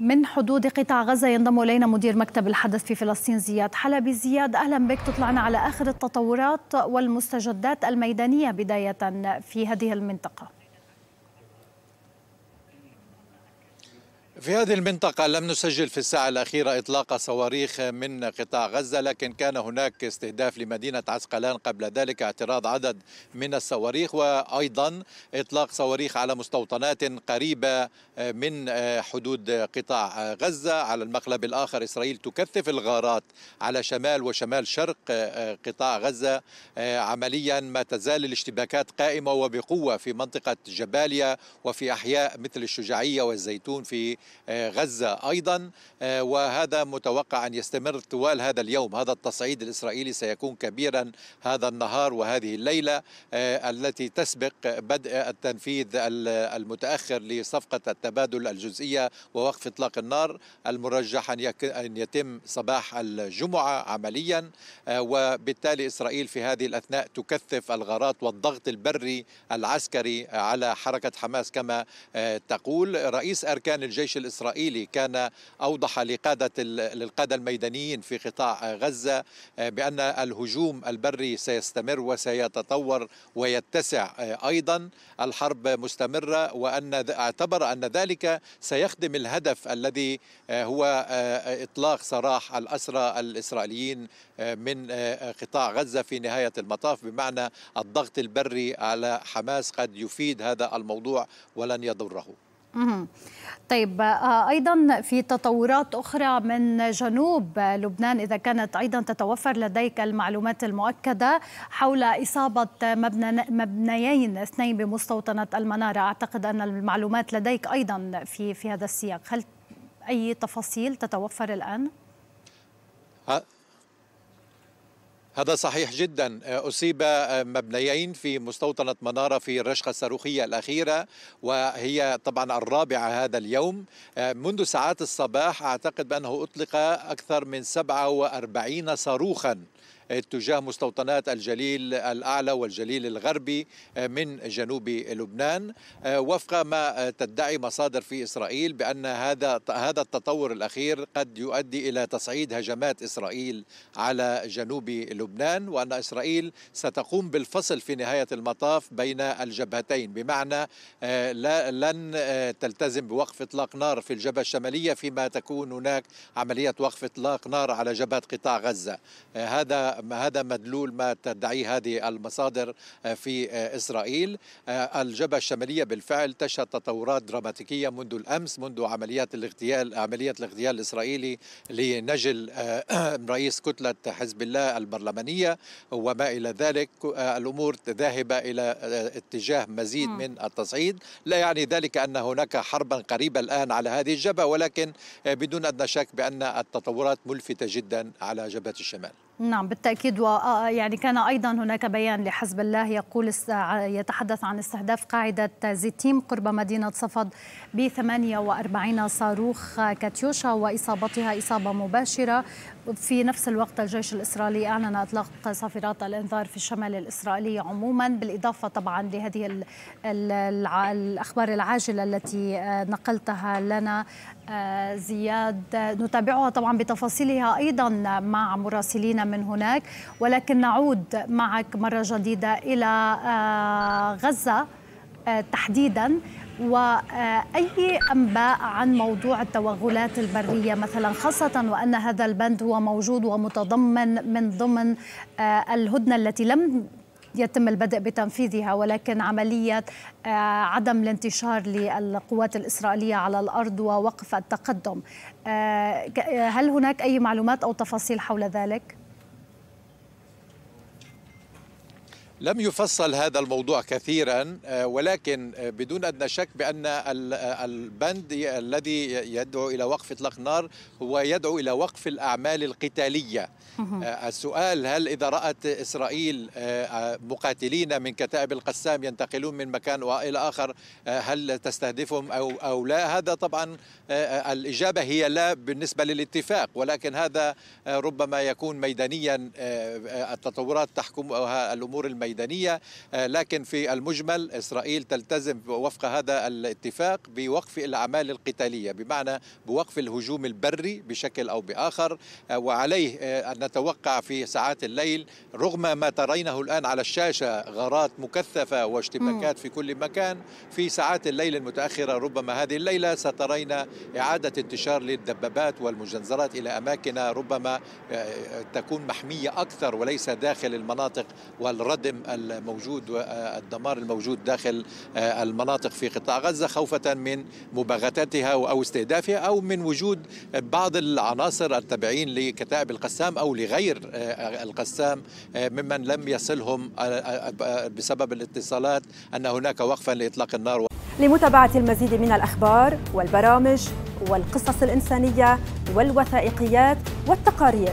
من حدود قطاع غزة ينضم إلينا مدير مكتب الحدث في فلسطين زياد حلبي زياد أهلا بك تطلعنا على آخر التطورات والمستجدات الميدانية بداية في هذه المنطقة في هذه المنطقة لم نسجل في الساعة الأخيرة إطلاق صواريخ من قطاع غزة لكن كان هناك استهداف لمدينة عسقلان قبل ذلك اعتراض عدد من الصواريخ وأيضا إطلاق صواريخ على مستوطنات قريبة من حدود قطاع غزة على المقلب الآخر إسرائيل تكثف الغارات على شمال وشمال شرق قطاع غزة عمليا ما تزال الاشتباكات قائمة وبقوة في منطقة جباليا وفي أحياء مثل الشجاعية والزيتون في آه، غزة أيضا آه، وهذا متوقع أن يستمر طوال هذا اليوم هذا التصعيد الإسرائيلي سيكون كبيرا هذا النهار وهذه الليلة آه، التي تسبق بدء التنفيذ المتأخر لصفقة التبادل الجزئية ووقف إطلاق النار المرجح أن يتم صباح الجمعة عمليا وبالتالي إسرائيل في هذه الأثناء تكثف الغارات والضغط البري العسكري على حركة حماس كما تقول رئيس أركان الجيش الإسرائيلي كان أوضح لقادة للقادة الميدانيين في قطاع غزة آه، بأن الهجوم البري سيستمر وسيتطور ويتسع آه، أيضا الحرب مستمرة وأن اعتبر أن ذلك سيخدم الهدف الذي آه، هو إطلاق سراح الأسرى الإسرائيليين من قطاع غزة في نهاية المطاف بمعنى الضغط البري على حماس قد يفيد هذا الموضوع ولن يضره طيب آه، ايضا في تطورات اخرى من جنوب لبنان اذا كانت ايضا تتوفر لديك المعلومات المؤكده حول اصابه مبنى مبنيين اثنين بمستوطنه المناره اعتقد ان المعلومات لديك ايضا في في هذا السياق هل اي تفاصيل تتوفر الان؟ آه، هذا صحيح جدا آه، أصيب آه، مبنيين في مستوطنة منارة في الرشقة الصاروخية الأخيرة وهي طبعا الرابعة هذا اليوم آه، منذ ساعات الصباح أعتقد بأنه أطلق أكثر من 47 صاروخا اتجاه آه، مستوطنات الجليل الأعلى والجليل الغربي آه، من جنوب لبنان آه، وفق ما تدعي مصادر في إسرائيل بأن هذا هذا التطور الأخير قد يؤدي إلى تصعيد هجمات إسرائيل على جنوب لبنان وأن إسرائيل ستقوم بالفصل في نهاية المطاف بين الجبهتين بمعنى لا لن تلتزم بوقف إطلاق نار في الجبهة الشمالية فيما تكون هناك عملية وقف إطلاق نار على جبهة قطاع غزة هذا هذا مدلول ما تدعيه هذه المصادر آه، في آه، إسرائيل آه، الجبهة الشمالية بالفعل تشهد تطورات دراماتيكية منذ الأمس منذ عمليات الاغتيال عملية الاغتيال الإسرائيلي لنجل رئيس كتلة حزب الله البرلمانية وما إلى ذلك الأمور ذاهبة إلى اتجاه مزيد من التصعيد لا يعني ذلك أن هناك حربا قريبة الآن على هذه الجبهة ولكن بدون أدنى شك بأن التطورات ملفتة جدا على جبهة الشمال نعم بالتأكيد ويعني آه، آه، كان أيضا هناك بيان لحزب الله يقول يتحدث عن استهداف قاعدة زيتيم قرب مدينة صفد ب 48 صاروخ كاتيوشا وإصابتها إصابة مباشرة وفي نفس الوقت الجيش الإسرائيلي أعلن إطلاق صافرات الإنذار في الشمال الإسرائيلي عموما بالإضافة طبعا لهذه الأخبار العاجلة التي آه، نقلتها لنا آه، زياد نتابعها طبعا بتفاصيلها أيضا مع مراسلينا من هناك ولكن نعود معك مرة جديدة إلى آه، غزة تحديدا وأي أنباء عن موضوع التوغلات البرية مثلا خاصة وأن هذا البند هو موجود ومتضمن من ضمن آه، الهدنة التي لم يتم البدء بتنفيذها ولكن عملية آه، عدم الانتشار للقوات الإسرائيلية على الأرض ووقف التقدم آه، هل هناك أي معلومات أو تفاصيل حول ذلك؟ لم يفصل هذا الموضوع كثيرا آه، ولكن آه، بدون ادنى شك بان البند الذي يدعو الى وقف اطلاق النار هو يدعو الى وقف الاعمال القتاليه. آه، السؤال هل اذا رات اسرائيل مقاتلين من كتائب القسام ينتقلون من مكان الى اخر هل تستهدفهم او او لا؟ هذا طبعا الاجابه هي لا بالنسبه للاتفاق ولكن هذا ربما يكون ميدانيا التطورات تحكمها الامور الميدانيه ميدانية آه، لكن في المجمل إسرائيل تلتزم وفق هذا الاتفاق بوقف الأعمال القتالية بمعنى بوقف الهجوم البري بشكل أو بآخر آه، وعليه آه، أن نتوقع في ساعات الليل رغم ما ترينه الآن على الشاشة غارات مكثفة واشتباكات في كل مكان في ساعات الليل المتأخرة ربما هذه الليلة سترين إعادة انتشار للدبابات والمجنزرات إلى أماكن ربما تكون محمية أكثر وليس داخل المناطق والردم الألم الموجود والدمار الموجود داخل المناطق في قطاع غزة خوفة من مباغتتها أو استهدافها أو من وجود بعض العناصر التابعين لكتائب القسام أو لغير القسام ممن لم يصلهم بسبب الاتصالات أن هناك وقفا لإطلاق النار لمتابعة المزيد من الأخبار والبرامج والقصص الإنسانية والوثائقيات والتقارير